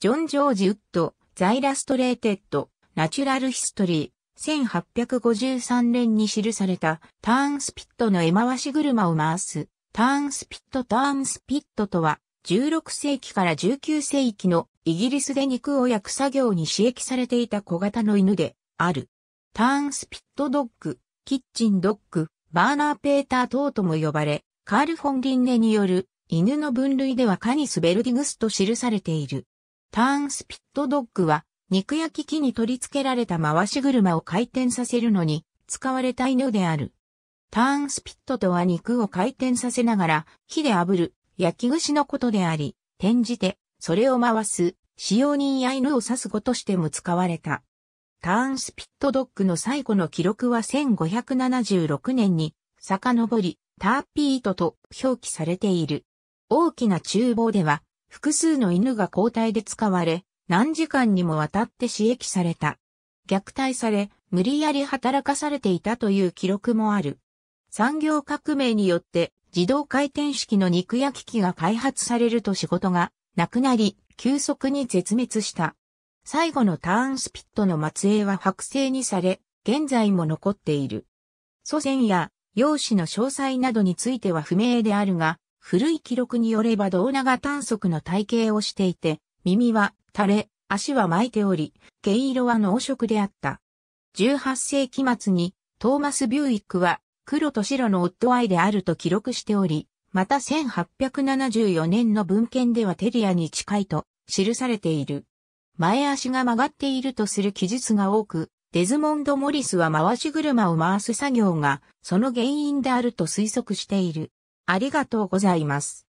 ジョン・ジョージ・ウッド、ザ・イラストレーテッド、ナチュラル・ヒストリー、1853年に記された、ターンスピットの絵回し車を回す、ターンスピットターンスピットとは、16世紀から19世紀のイギリスで肉を焼く作業に使役されていた小型の犬である。ターンスピットドッグ、キッチンドッグ、バーナーペーター等とも呼ばれ、カール・フォン・リンネによる犬の分類ではカニスベルディグスと記されている。ターンスピットドッグは、肉焼き器に取り付けられた回し車を回転させるのに、使われた犬である。ターンスピットとは肉を回転させながら、火で炙る、焼き串のことであり、転じて、それを回す、使用人や犬を指す語としても使われた。ターンスピットドッグの最古の記録は1576年に、遡り、ターピートと表記されている。大きな厨房では、複数の犬が交代で使われ、何時間にもわたって刺激された。虐待され、無理やり働かされていたという記録もある。産業革命によって自動回転式の肉焼き機が開発されると仕事がなくなり、急速に絶滅した。最後のターンスピットの末裔は剥製にされ、現在も残っている。祖先や容姿の詳細などについては不明であるが、古い記録によれば胴長短足の体型をしていて、耳は垂れ、足は巻いており、毛色は濃色であった。18世紀末にトーマス・ビューイックは黒と白のオッドアイであると記録しており、また1874年の文献ではテリアに近いと記されている。前足が曲がっているとする記述が多く、デズモンド・モリスは回し車を回す作業がその原因であると推測している。ありがとうございます。